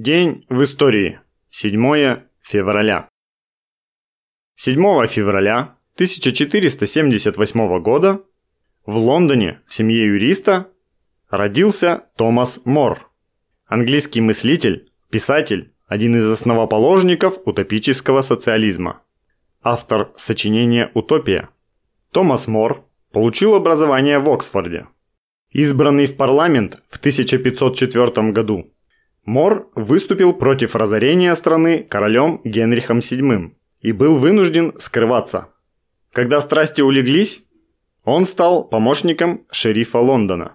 День в истории. 7 февраля. 7 февраля 1478 года в Лондоне в семье юриста родился Томас Мор, английский мыслитель, писатель, один из основоположников утопического социализма, автор сочинения «Утопия». Томас Мор получил образование в Оксфорде. Избранный в парламент в 1504 году Мор выступил против разорения страны королем Генрихом VII и был вынужден скрываться. Когда страсти улеглись, он стал помощником шерифа Лондона.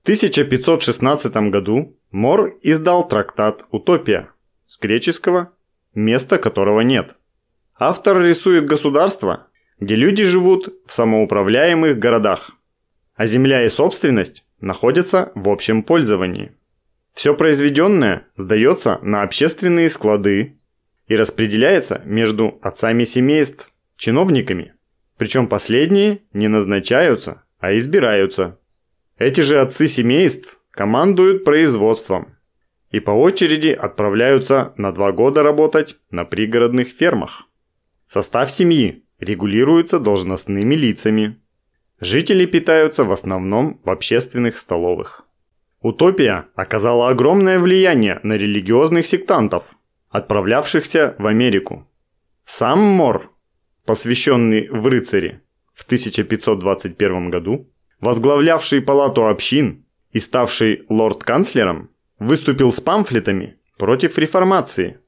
В 1516 году Мор издал трактат «Утопия» с греческого «места которого нет». Автор рисует государство, где люди живут в самоуправляемых городах, а земля и собственность находятся в общем пользовании. Все произведенное сдается на общественные склады и распределяется между отцами семейств, чиновниками. Причем последние не назначаются, а избираются. Эти же отцы семейств командуют производством и по очереди отправляются на два года работать на пригородных фермах. Состав семьи регулируется должностными лицами. Жители питаются в основном в общественных столовых. Утопия оказала огромное влияние на религиозных сектантов, отправлявшихся в Америку. Сам Мор, посвященный в рыцари в 1521 году, возглавлявший палату общин и ставший лорд-канцлером, выступил с памфлетами против реформации,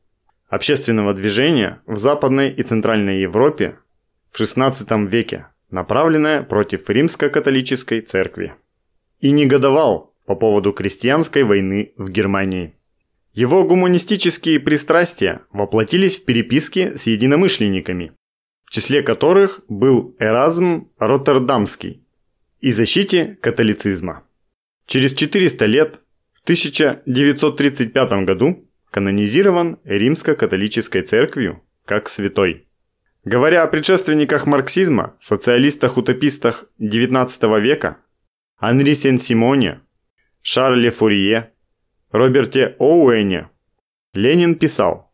общественного движения в Западной и Центральной Европе в XVI веке, направленное против римско-католической церкви. И негодовал по поводу крестьянской войны в Германии. Его гуманистические пристрастия воплотились в переписке с единомышленниками, в числе которых был Эразм Роттердамский и защите католицизма. Через 400 лет, в 1935 году, канонизирован римско-католической церковью как святой. Говоря о предшественниках марксизма, социалистах-утопистах XIX века, Анри Сен-Симоне Шарле Фурье, Роберте Оуэне, Ленин писал,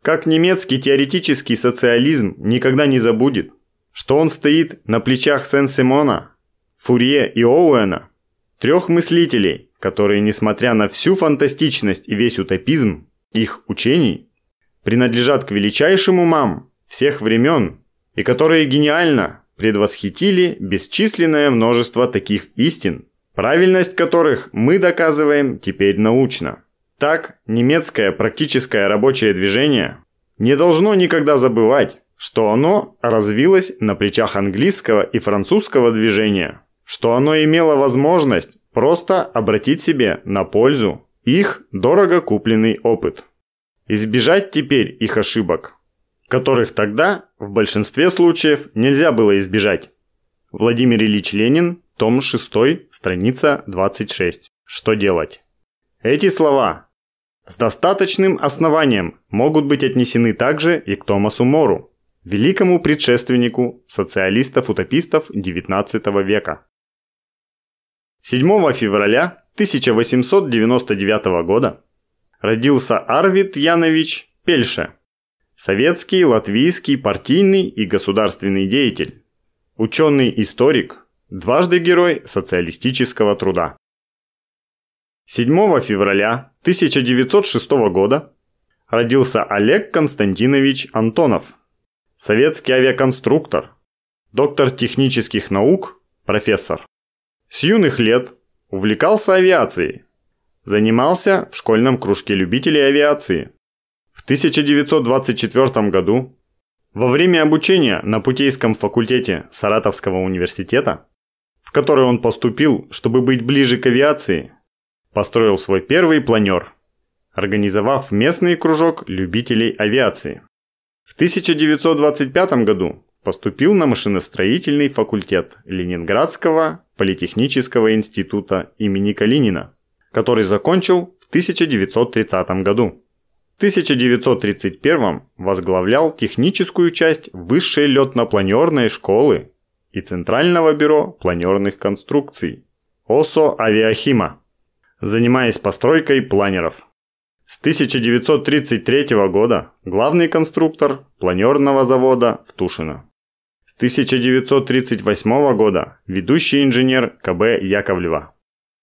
как немецкий теоретический социализм никогда не забудет, что он стоит на плечах Сен-Симона, Фурье и Оуэна, трех мыслителей, которые, несмотря на всю фантастичность и весь утопизм их учений, принадлежат к величайшим умам всех времен и которые гениально предвосхитили бесчисленное множество таких истин, правильность которых мы доказываем теперь научно. Так, немецкое практическое рабочее движение не должно никогда забывать, что оно развилось на плечах английского и французского движения, что оно имело возможность просто обратить себе на пользу их дорого купленный опыт. Избежать теперь их ошибок, которых тогда в большинстве случаев нельзя было избежать. Владимир Ильич Ленин, том 6, страница 26. Что делать? Эти слова с достаточным основанием могут быть отнесены также и к Томасу Мору, великому предшественнику социалистов-утопистов XIX века. 7 февраля 1899 года родился Арвид Янович Пельше, советский, латвийский, партийный и государственный деятель, ученый-историк, Дважды герой социалистического труда. 7 февраля 1906 года родился Олег Константинович Антонов, советский авиаконструктор, доктор технических наук, профессор. С юных лет увлекался авиацией, занимался в школьном кружке любителей авиации. В 1924 году во время обучения на Путейском факультете Саратовского университета в который он поступил, чтобы быть ближе к авиации, построил свой первый планер, организовав местный кружок любителей авиации. В 1925 году поступил на машиностроительный факультет Ленинградского политехнического института имени Калинина, который закончил в 1930 году. В 1931 возглавлял техническую часть высшей летно-планерной школы и Центрального бюро планерных конструкций ОСО «Авиахима», занимаясь постройкой планеров. С 1933 года главный конструктор планерного завода в Тушино. С 1938 года ведущий инженер КБ Яковлева.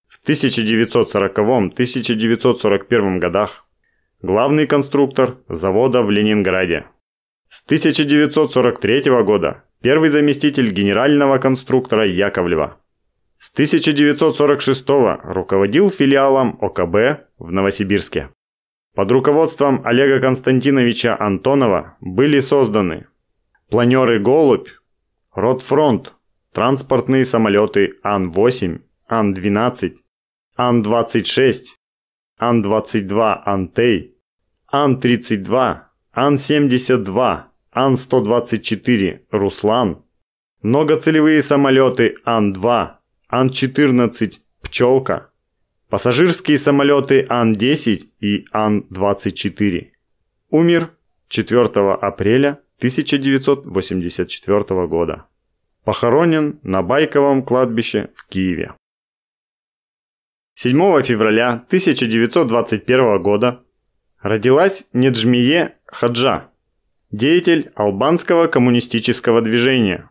В 1940-1941 годах главный конструктор завода в Ленинграде. С 1943 года первый заместитель генерального конструктора Яковлева. С 1946 руководил филиалом ОКБ в Новосибирске. Под руководством Олега Константиновича Антонова были созданы планеры «Голубь», «Ротфронт», транспортные самолеты Ан-8, Ан-12, Ан-26, Ан-22 Антей, Ан-32, Ан-72, Ан-124 «Руслан», многоцелевые самолеты Ан-2, Ан-14 «Пчелка», пассажирские самолеты Ан-10 и Ан-24. Умер 4 апреля 1984 года. Похоронен на Байковом кладбище в Киеве. 7 февраля 1921 года родилась Неджмие Хаджа, деятель албанского коммунистического движения,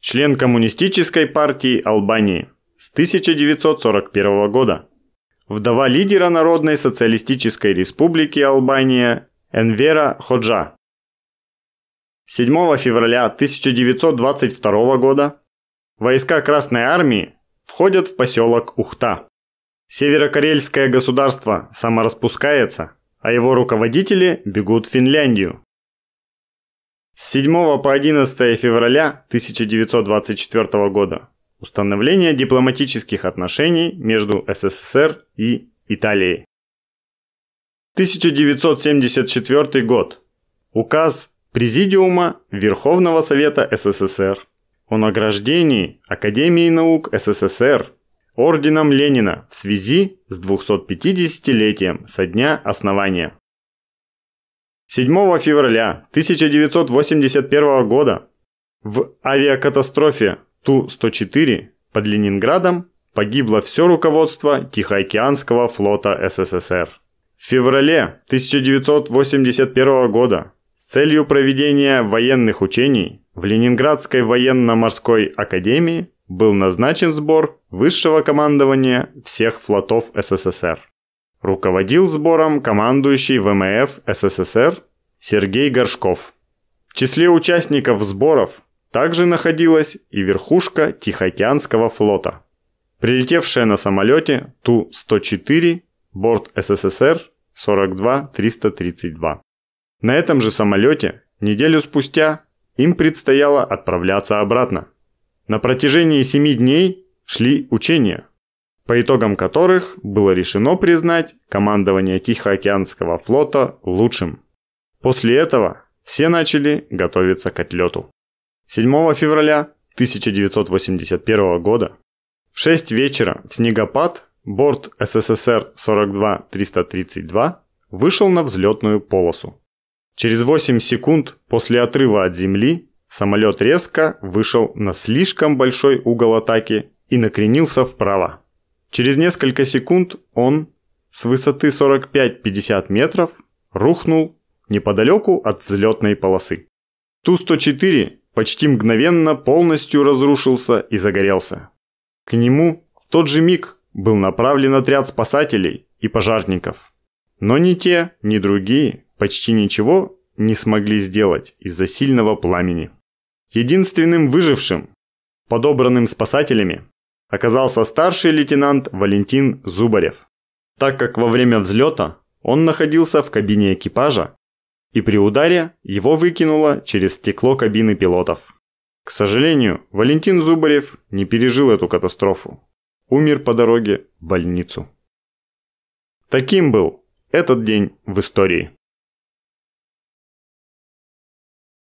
член Коммунистической партии Албании с 1941 года, вдова лидера Народной социалистической республики Албания Энвера Ходжа. 7 февраля 1922 года войска Красной Армии входят в поселок Ухта. Северокарельское государство самораспускается, а его руководители бегут в Финляндию. С 7 по 11 февраля 1924 года. Установление дипломатических отношений между СССР и Италией. 1974 год. Указ Президиума Верховного Совета СССР о награждении Академии наук СССР орденом Ленина в связи с 250-летием со дня основания. 7 февраля 1981 года в авиакатастрофе Ту-104 под Ленинградом погибло все руководство Тихоокеанского флота СССР. В феврале 1981 года с целью проведения военных учений в Ленинградской военно-морской академии был назначен сбор высшего командования всех флотов СССР. Руководил сбором командующий ВМФ СССР Сергей Горшков. В числе участников сборов также находилась и верхушка Тихоокеанского флота, прилетевшая на самолете Ту-104, борт СССР 42-332. На этом же самолете неделю спустя им предстояло отправляться обратно. На протяжении семи дней шли учения – по итогам которых было решено признать командование Тихоокеанского флота лучшим. После этого все начали готовиться к отлету. 7 февраля 1981 года в 6 вечера в снегопад борт СССР 42-332 вышел на взлетную полосу. Через 8 секунд после отрыва от земли самолет резко вышел на слишком большой угол атаки и накренился вправо. Через несколько секунд он с высоты 45-50 метров рухнул неподалеку от взлетной полосы. Ту-104 почти мгновенно полностью разрушился и загорелся. К нему в тот же миг был направлен отряд спасателей и пожарников. Но ни те, ни другие почти ничего не смогли сделать из-за сильного пламени. Единственным выжившим, подобранным спасателями, оказался старший лейтенант Валентин Зубарев. Так как во время взлета он находился в кабине экипажа, и при ударе его выкинуло через стекло кабины пилотов. К сожалению, Валентин Зубарев не пережил эту катастрофу. Умер по дороге в больницу. Таким был этот день в истории.